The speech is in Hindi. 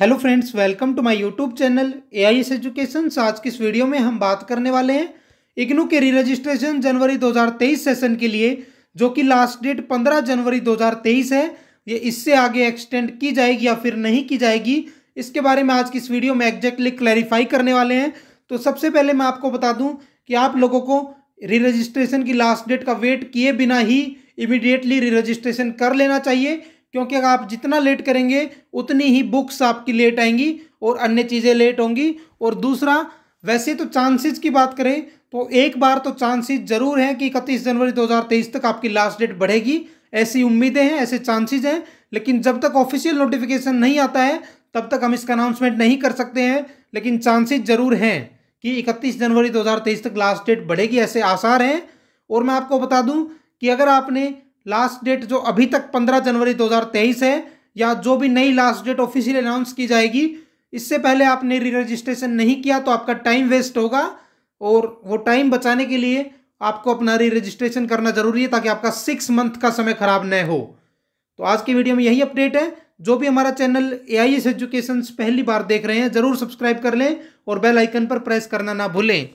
hello friends welcome to my YouTube channel I A S education आज की इस वीडियो में हम बात करने वाले हैं इग्नू के री रजिस्ट्रेशन जनवरी 2023 सेशन के लिए जो कि लास्ट डेट 15 जनवरी 2023 है ये इससे आगे एक्सटेंड की जाएगी या फिर नहीं की जाएगी इसके बारे में आज की इस वीडियो में एग्जैक्टली क्लैरिफाई करने वाले हैं तो सबसे पहले मैं आपको बता दूँ कि आप लोगों को री रजिस्ट्रेशन की लास्ट डेट का वेट किए बिना ही इमिडिएटली री रजिस्ट्रेशन कर लेना चाहिए क्योंकि अगर आप जितना लेट करेंगे उतनी ही बुक्स आपकी लेट आएंगी और अन्य चीज़ें लेट होंगी और दूसरा वैसे तो चांसेस की बात करें तो एक बार तो चांसेस ज़रूर हैं कि इकतीस जनवरी 2023 तक आपकी लास्ट डेट बढ़ेगी ऐसी उम्मीदें हैं ऐसे चांसेस हैं लेकिन जब तक ऑफिशियल नोटिफिकेशन नहीं आता है तब तक हम इसका अनाउंसमेंट नहीं कर सकते हैं लेकिन चांसेज ज़रूर हैं कि इकतीस जनवरी दो तक लास्ट डेट बढ़ेगी ऐसे आसार हैं और मैं आपको बता दूँ कि अगर आपने लास्ट डेट जो अभी तक पंद्रह जनवरी 2023 है या जो भी नई लास्ट डेट ऑफिशियल अनाउंस की जाएगी इससे पहले आपने री रजिस्ट्रेशन नहीं किया तो आपका टाइम वेस्ट होगा और वो टाइम बचाने के लिए आपको अपना री रजिस्ट्रेशन करना जरूरी है ताकि आपका सिक्स मंथ का समय खराब न हो तो आज की वीडियो में यही अपडेट है जो भी हमारा channel I A S education पहली बार देख रहे हैं जरूर सब्सक्राइब कर लें और बेल आइकन पर प्रेस करना ना भूलें